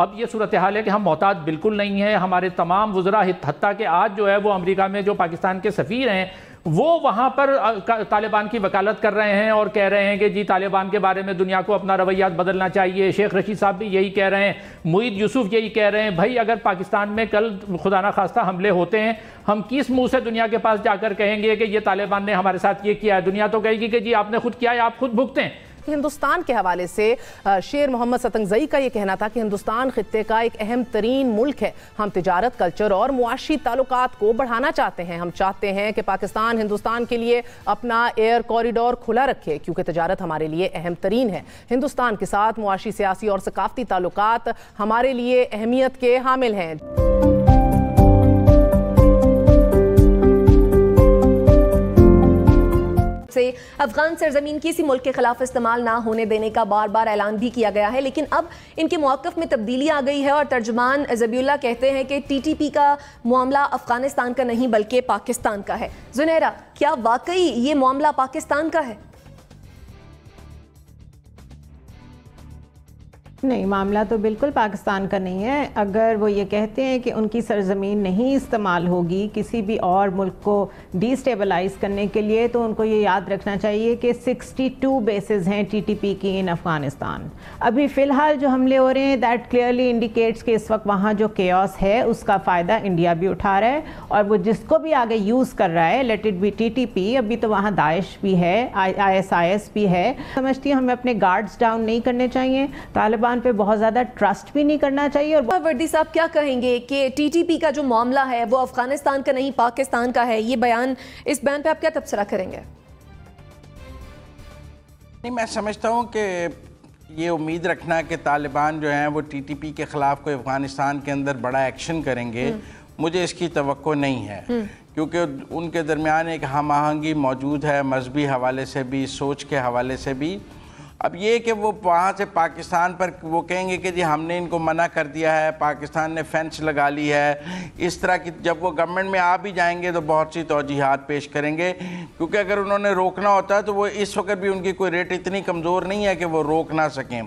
अब ये सूरत हाल है कि हम मोहताज बिल्कुल नहीं है हमारे तमाम वज्रा हती के आज जो है वो अमेरिका में जो पाकिस्तान के सफ़ीर हैं वो वहाँ पर तालिबान की वकालत कर रहे हैं और कह रहे हैं कि जी तालिबान के बारे में दुनिया को अपना रवैया बदलना चाहिए शेख रशीद साहब भी यही कह रहे हैं मुईद यूसुफ यही कह रहे हैं भाई अगर पाकिस्तान में कल खुदा न खास्ता हमले होते हैं हम किस मुँह से दुनिया के पास जाकर कहेंगे कि ये तालिबान ने हमारे साथ ये किया है दुनिया तो कहेगी कि जी आपने खुद किया है आप खुद भुगतें हिंदुस्तान के हवाले से शेर मोहम्मद सतंगजई का ये कहना था कि हिंदुस्तान खत्े का एक अहम तरीन मुल्क है हम तजारत कल्चर और मुआशी ताल्लुक को बढ़ाना चाहते हैं हम चाहते हैं कि पाकिस्तान हिंदुस्तान के लिए अपना एयर कॉरिडोर खुला रखे क्योंकि तजारत हमारे लिए अहम तरीन है हिंदुस्तान के साथ मुआशी सियासी और सकाफती ताल्लुक हमारे लिए अहमियत के हामिल हैं से अफगान सरजमीन किसी मुल्क के खिलाफ इस्तेमाल ना होने देने का बार बार ऐलान भी किया गया है लेकिन अब इनके मौकफ में तब्दीली आ गई है और तर्जमान जबीला कहते हैं कि टी टी पी का मामला अफगानिस्तान का नहीं बल्कि पाकिस्तान का है जुनेरा क्या वाकई ये मामला पाकिस्तान का है नहीं मामला तो बिल्कुल पाकिस्तान का नहीं है अगर वो ये कहते हैं कि उनकी सरजमीन नहीं इस्तेमाल होगी किसी भी और मुल्क को डिस्टेबलाइज करने के लिए तो उनको ये याद रखना चाहिए कि 62 बेसेस हैं टीटीपी की इन अफ़गानिस्तान अभी फ़िलहाल जो हमले हो रहे हैं दैट क्लियरली इंडिकेट्स कि इस वक्त वहाँ जो केस है उसका फ़ायदा इंडिया भी उठा रहा है और वो जिसको भी आगे यूज़ कर रहा है लेट इट बी टी अभी तो वहाँ दाइश भी है आई भी है समझती हमें अपने गार्ड्स डाउन नहीं करने चाहिए तालिबान इंसान पे बहुत ज़्यादा ट्रस्ट भी नहीं करना चाहिए और वर्दी साहब क्या कहेंगे कि टीटीपी का जो मामला है वो अफगानिस्तान का नहीं पाकिस्तान का है ये बयान इस बयान पे आप क्या तबसरा करेंगे नहीं मैं समझता हूँ कि ये उम्मीद रखना कि तालिबान जो हैं वो टीटीपी के ख़िलाफ़ कोई अफ़गानिस्तान के अंदर बड़ा एक्शन करेंगे हम्म। मुझे इसकी तो नहीं है हम्म। क्योंकि उनके दरमियान एक हम आहंगी मौजूद है मजहबी हवाले से भी सोच के हवाले से भी अब ये कि वो वहाँ से पाकिस्तान पर वो कहेंगे कि जी हमने इनको मना कर दिया है पाकिस्तान ने फेंस लगा ली है इस तरह की जब वो गवर्नमेंट में आ भी जाएंगे तो बहुत सी तोजीहत पेश करेंगे क्योंकि अगर उन्होंने रोकना होता है तो वो इस वक्त भी उनकी कोई रेट इतनी कमज़ोर नहीं है कि वो रोक ना सकें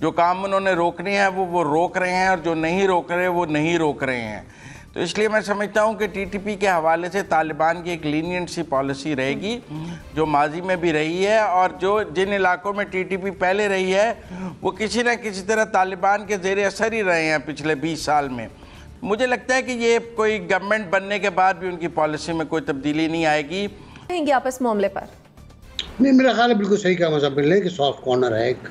जो काम उन्होंने रोकनी है वो वो रोक रहे हैं और जो नहीं रोक रहे वो नहीं रोक रहे हैं तो इसलिए मैं समझता हूँ कि टीटीपी के हवाले से तालिबान की एक लीनियंट सी पॉलिसी रहेगी जो माजी में भी रही है और जो जिन इलाकों में टीटीपी पहले रही है वो किसी न किसी तरह तालिबान के जेर असर ही रहे हैं पिछले बीस साल में मुझे लगता है कि ये कोई गवर्नमेंट बनने के बाद भी उनकी पॉलिसी में कोई तब्दीली नहीं आएगी कहेंगे आप इस मामले पर नहीं मेरा ख्याल है बिल्कुल सही कहा रहा है कि सॉफ्ट कॉर्नर है एक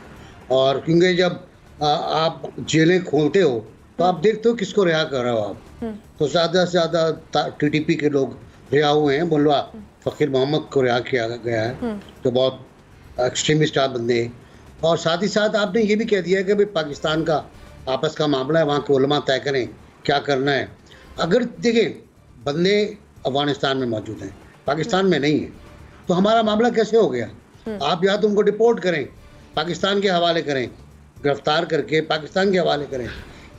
और क्योंकि जब आप जेलें खोलते हो तो आप देखते हो किसको रिहा कर रहे हो आप हम्म। तो ज़्यादा से ज़्यादा टीटीपी के लोग रिहा हुए हैं बोलवा हम्म। फ़कीर मोहम्मद को रिहा किया गया है जो हम्म। तो बहुत एक्सट्रीमिस्ट आप बंदे और साथ ही साथ आपने ये भी कह दिया कि भाई पाकिस्तान का आपस का मामला है वहाँ के उलमा तय करें क्या करना है अगर देखें बंदे अफगानिस्तान में मौजूद हैं पाकिस्तान में नहीं है तो हमारा मामला कैसे हो गया आप या तो उनको डिपोर्ट करें पाकिस्तान के हवाले करें गिरफ्तार करके पाकिस्तान के हवाले करें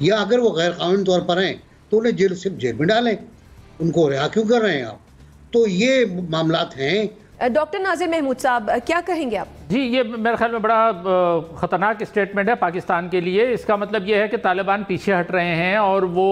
या अगर वो गैर कानूनी तौर पर हैं तो उन्हें जेल सिर्फ जेल में डालें उनको रिहा क्यों कर रहे हैं आप तो ये मामला हैं डॉक्टर नाजिर महमूद साहब क्या कहेंगे आप जी ये मेरे ख्याल में बड़ा ख़तरनाक स्टेटमेंट है पाकिस्तान के लिए इसका मतलब ये है कि तालिबान पीछे हट रहे हैं और वो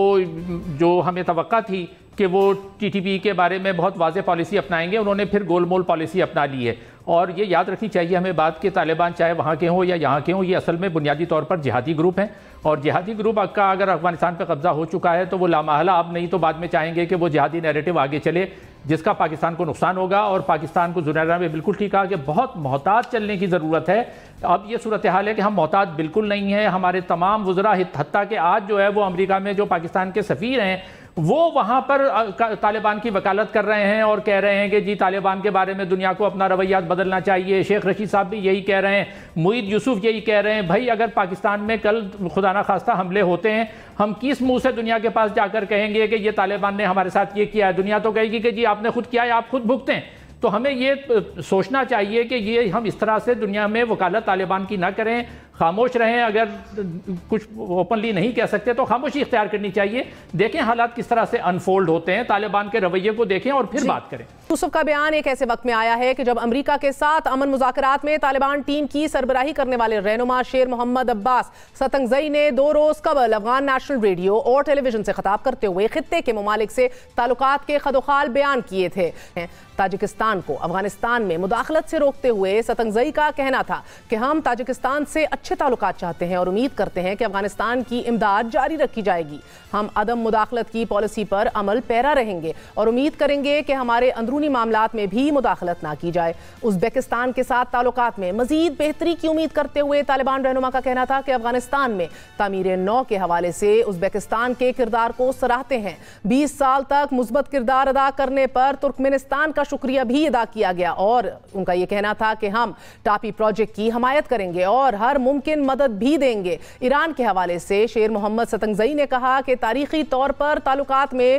जो हमें तो थी कि वो टीटीपी के बारे में बहुत वाजे पॉलिसी अपनाएंगे उन्होंने फिर गोलमोल पॉलिसी अपना ली है और ये याद रखनी चाहिए हमें बात कि तालिबान चाहे वहाँ के हों या यहाँ के हों ये असल में बुनियादी तौर पर जिहादी ग्रुप हैं और जिहादी ग्रुप का अगर अफगानिस्तान पर कब्जा हो चुका है तो वो लामाला आप नहीं तो बाद में चाहेंगे कि वो जिहादी नैरेटिव आगे चले जिसका पाकिस्तान को नुकसान होगा और पाकिस्तान को जुनैरा में बिल्कुल ठीक कहा कि बहुत मोहतात चलने की ज़रूरत है अब ये सूरत हाल है कि हम मोहतात बिल्कुल नहीं है हमारे तमाम वजरा हती के आज जो है वो अमरीका में जो पाकिस्तान के सफ़ीर हैं वो वहां पर तालिबान की वकालत कर रहे हैं और कह रहे हैं कि जी तालिबान के बारे में दुनिया को अपना रवैया बदलना चाहिए शेख रशीद साहब भी यही कह रहे हैं मुईद यूसुफ यही कह रहे हैं भाई अगर पाकिस्तान में कल खुदा खास्ता हमले होते हैं हम किस मुंह से दुनिया के पास जाकर कहेंगे कि ये तालिबान ने हमारे साथ ये किया है दुनिया तो कहेगी कि जी आपने खुद किया है आप खुद भुगते हैं तो हमें ये सोचना चाहिए कि ये हम इस तरह से दुनिया में वकालत तालिबान की ना करें खामोश रहें अगर कुछ ओपनली नहीं कह सकते तो खामोशी इख्तियार करनी चाहिए देखें हालात किस तरह से अनफोल्ड होते हैं तालिबान के रवैये को देखें और फिर बात करें यूसुफ का बयान एक ऐसे वक्त में आया है कि जब अमरीका के साथ अमन मुजाकरात में तालिबान टीम की सरबराही करने वाले रहनुमा शेर मोहम्मद अब्बास सतंगजई ने दो रोज कबल अफगान नेशनल रेडियो और टेलीविजन से खताब करते हुए खत्े के ममालिक से ताल्लुकात के खदोखाल बयान किए थे ताजिकिस्तान को अफगानिस्तान में मुदाखलत से रोकते हुए सतंगजई का कहना था कि हम ताजिकिस्तान से अच्छे अच्छे ताल्लुक चाहते हैं और उम्मीद करते हैं कि अफगानिस्तान की इमदाद जारी रखी जाएगी हम अदम मुदाखलत की पॉलिसी पर अमल पैरा रहेंगे और उम्मीद करेंगे कि हमारे अंदरूनी मामला में भी मुदाखलत ना की जाए उजबेकिस्तान के साथ ताल्लुक में मजीद बेहतरी की उम्मीद करते हुए तालिबान रहनुमा का कहना था कि अफगानिस्तान में तमीर नौ के हवाले से उजबेकिस्तान के किरदार को सराहते हैं बीस साल तक मुस्बत किरदार अदा करने पर तुर्कमेनिस्तान का शुक्रिया भी अदा किया गया और उनका यह कहना था कि हम टापी प्रोजेक्ट की हमायत करेंगे और हर मुल्क मुमकिन मदद भी देंगे ईरान के हवाले से शेर मोहम्मद सतंगजई ने कहा कि तारीखी तौर पर ताल्लुकात में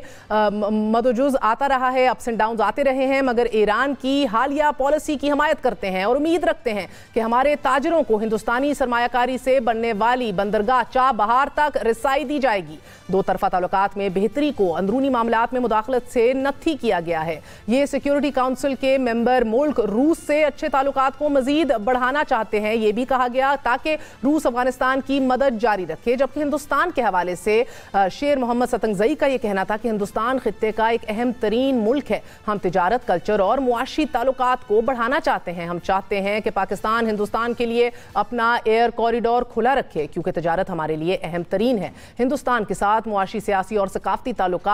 मदोजुज आता रहा है अप्स एंड डाउन आते रहे हैं मगर ईरान की हालिया पॉलिसी की हमायत करते हैं और उम्मीद रखते हैं कि हमारे ताजरों को हिंदुस्तानी सरमाकारी से बनने वाली बंदरगाह चा बहार तक रसाई दी जाएगी दो तरफा ताल्लुकात में बेहतरी को अंदरूनी मामला में मुदाखलत से नथी किया गया है ये सिक्योरिटी काउंसिल के मेंबर मुल्क रूस से अच्छे ताल्लुकात को मजीद बढ़ाना चाहते हैं ये भी कहा गया ताकि के रूस अफगानिस्तान की मदद जारी रखे जबकि हिंदुस्तान के हवाले से शेर मोहम्मद सतंगजई का यह कहना था कि हिंदुस्तान खत्े का एक अहम तरीन मुल्क है हम तजारत कल्चर और मुआशी ताल्लुक को बढ़ाना चाहते हैं हम चाहते हैं कि पाकिस्तान हिंदुस्तान के लिए अपना एयर कॉरिडोर खुला रखे क्योंकि तजारत हमारे लिए अहम तरीन है हिंदुस्तान के साथ मुआशी सियासी और सकाफती ताल्लुक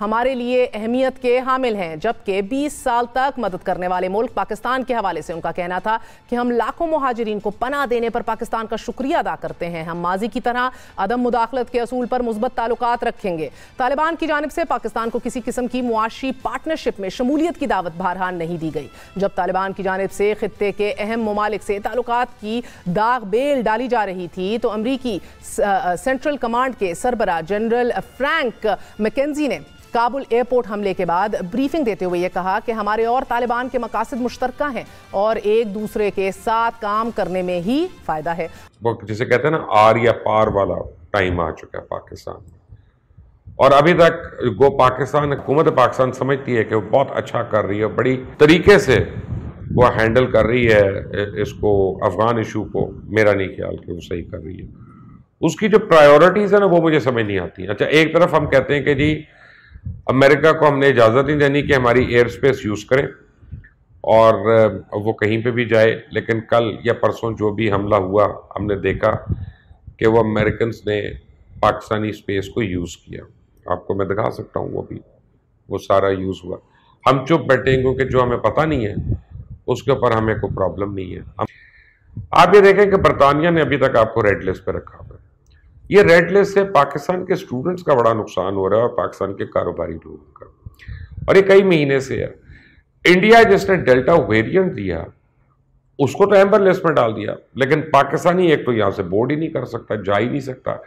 हमारे लिए अहमियत के हामिल हैं जबकि बीस साल तक मदद करने वाले मुल्क पाकिस्तान के हवाले से उनका कहना था कि हम लाखों महाजरीन को पना देने पर पाकिस्तान पाकिस्तान का शुक्रिया अदा करते हैं हम माजी की तरह अदम मुदाखलत के असूल पर मुस्बत ताल्लुक रखेंगे तालिबान की जानब से पाकिस्तान को किसी किस्म की मुआशी पार्टनरशिप में शमूलियत की दावत बहरहान नहीं दी गई जब तालिबान की जानब से खत्े के अहम ममालिक से ताल्लुक की दाग बेल डाली जा रही थी तो अमरीकी सेंट्रल कमांड के सरबरा जनरल फ्रैंक मैकेजी ने काबुल एयरपोर्ट हमले के बाद ब्रीफिंग देते हुए ये कहा कि हमारे और तालिबान के मकासद मुश्तर हैं और एक दूसरे के साथ काम करने में ही फायदा है जिसे कहते हैं ना आर या पार वाला टाइम आ चुका है पाकिस्तान में और अभी तक वो पाकिस्तान हुकूमत पाकिस्तान समझती है कि वो बहुत अच्छा कर रही है बड़ी तरीके से वो हैंडल कर रही है इसको अफगान इशू को मेरा नहीं ख्याल कि वो सही कर रही है उसकी जो प्रायोरिटीज़ है ना वो मुझे समझ नहीं आती अच्छा एक तरफ हम कहते हैं कि जी अमेरिका को हमने इजाज़त नहीं देनी कि हमारी एयर स्पेस यूज़ करें और वो कहीं पे भी जाए लेकिन कल या परसों जो भी हमला हुआ हमने देखा कि वो अमेरिकन ने पाकिस्तानी स्पेस को यूज़ किया आपको मैं दिखा सकता हूँ वो भी वो सारा यूज़ हुआ हम चुप बैठे क्योंकि जो हमें पता नहीं है उसके ऊपर हमें कोई प्रॉब्लम नहीं है आप ये देखें कि बरतानिया ने अभी तक आपको रेड लिस्ट पर रखा हुआ ये रेड लिस्ट से पाकिस्तान के स्टूडेंट्स का बड़ा नुकसान हो रहा है और पाकिस्तान के कारोबारी लोगों का और ये कई महीने से है इंडिया जिसने डेल्टा वेरिएंट दिया उसको तो एम्बर लिस्ट में डाल दिया लेकिन पाकिस्तानी एक तो यहाँ से बोर्ड ही नहीं कर सकता जा ही नहीं सकता